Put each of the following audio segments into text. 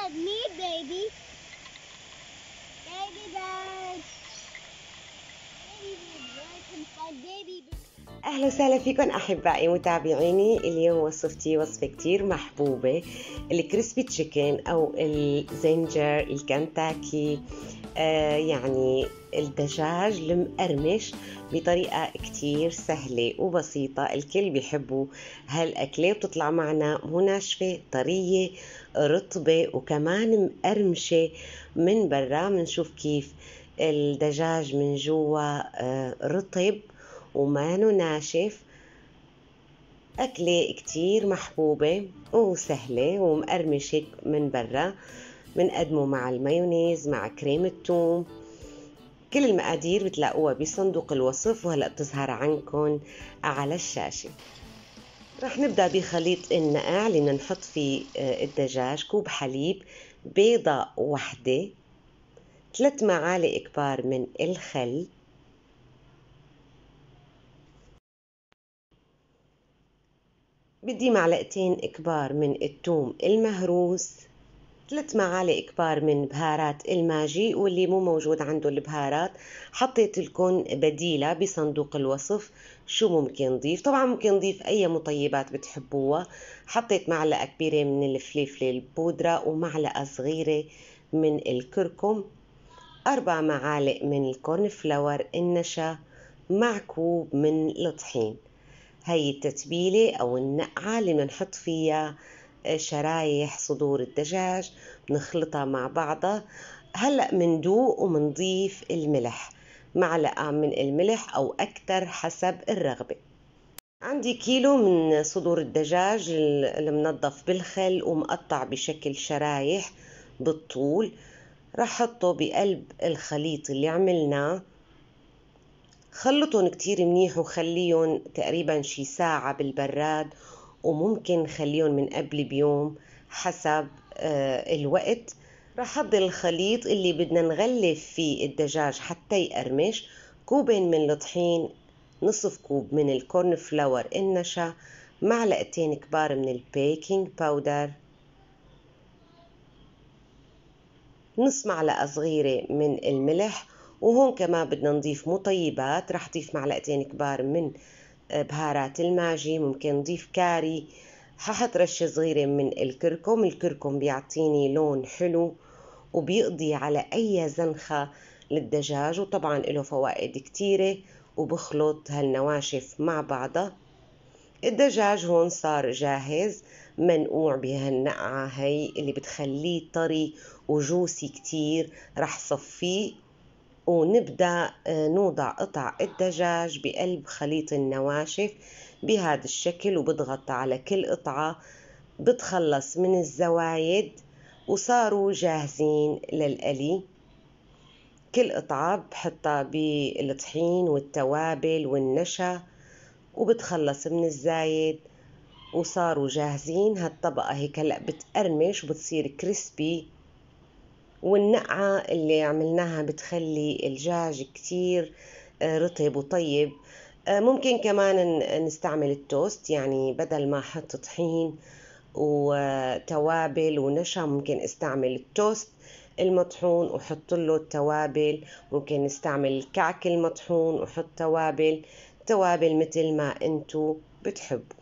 grab me, baby. Baby Baby bird. اهلا وسهلا فيكم احبائي متابعيني اليوم وصفتي وصفه كتير محبوبه الكريسبي تشيكن او الزنجر الكنتاكي آه آه، يعني الدجاج المقرمش بطريقة كتير سهلة وبسيطة الكل بيحبوا هالأكلة بتطلع معنا مناشفة طرية رطبة وكمان مقرمشة من برا منشوف كيف الدجاج من جوا آه، رطب وما ناشف أكلة كتير محبوبة وسهلة ومقرمشة من برا بنقدمه مع المايونيز مع كريم الثوم كل المقادير بتلاقوها بصندوق الوصف وهلا بتظهر عندكم على الشاشه رح نبدا بخليط النقع اللي بدنا نحط فيه آه، الدجاج كوب حليب بيضه وحده ثلاث معالق كبار من الخل بدي معلقتين كبار من الثوم المهروس ثلاث معالق كبار من بهارات الماجي واللي مو موجود عنده البهارات حطيت لكم بديلة بصندوق الوصف شو ممكن نضيف طبعا ممكن نضيف اي مطيبات بتحبوها حطيت معلقة كبيرة من الفليفله البودرة ومعلقة صغيرة من الكركم أربع معالق من الكورن فلاور النشا مع كوب من الطحين هاي التتبيلة أو النقعة اللي بنحط فيها شرايح صدور الدجاج بنخلطها مع بعضها هلأ مندوق ومنضيف الملح معلقة من الملح أو أكثر حسب الرغبة عندي كيلو من صدور الدجاج المنظف بالخل ومقطع بشكل شرايح بالطول رح حطه بقلب الخليط اللي عملناه خلطهم كتير منيح وخليهم تقريبا شي ساعة بالبراد وممكن خليهم من قبل بيوم حسب آه، الوقت رح اضل الخليط اللي بدنا نغلف فيه الدجاج حتى يقرمش كوبين من الطحين نصف كوب من الكورن فلاور النشا معلقتين كبار من البيكنج باودر نص معلقة صغيرة من الملح وهون كمان بدنا نضيف مطيبات رح نضيف معلقتين كبار من بهارات الماجي ممكن نضيف كاري ححط رشة صغيرة من الكركم الكركم بيعطيني لون حلو وبيقضي على أي زنخة للدجاج وطبعا له فوائد كتيرة وبخلط هالنواشف مع بعضها الدجاج هون صار جاهز منقوع بهالنقعة هي اللي بتخليه طري وجوسي كتير رح صفيه ونبدأ آه، نوضع قطع الدجاج بقلب خليط النواشف بهذا الشكل وبضغط على كل قطعة بتخلص من الزوايد وصاروا جاهزين للقلي كل قطعة بحطها بالطحين والتوابل والنشا وبتخلص من الزايد وصاروا جاهزين هالطبقة هيك هلأ بتقرمش وبتصير كريسبي والنقعة اللي عملناها بتخلي الجاج كتير آه، رطب وطيب آه، ممكن كمان نستعمل التوست يعني بدل ما احط طحين وتوابل ونشا ممكن استعمل التوست المطحون وحط له التوابل ممكن نستعمل الكعك المطحون وحط توابل توابل مثل ما انتو بتحبوا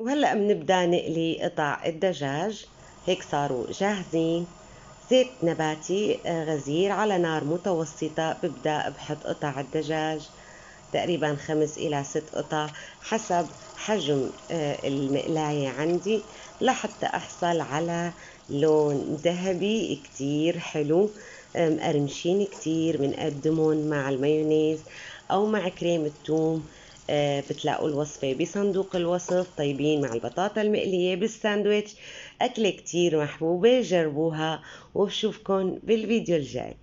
وهلا بنبدا نقلي قطع الدجاج هيك صاروا جاهزين زيت نباتي آه، غزير على نار متوسطة ببدأ بحط قطع الدجاج تقريبا خمس إلى ست قطع حسب حجم آه، المقلاية عندي لحتى أحصل على لون ذهبي كتير حلو آه، مقرمشين كتير بنقدمهم مع المايونيز أو مع كريم التوم آه، بتلاقوا الوصفة بصندوق الوصف طيبين مع البطاطا المقلية بالساندويتش أكلة كتير محبوبة جربوها وبشوفكن بالفيديو الجاي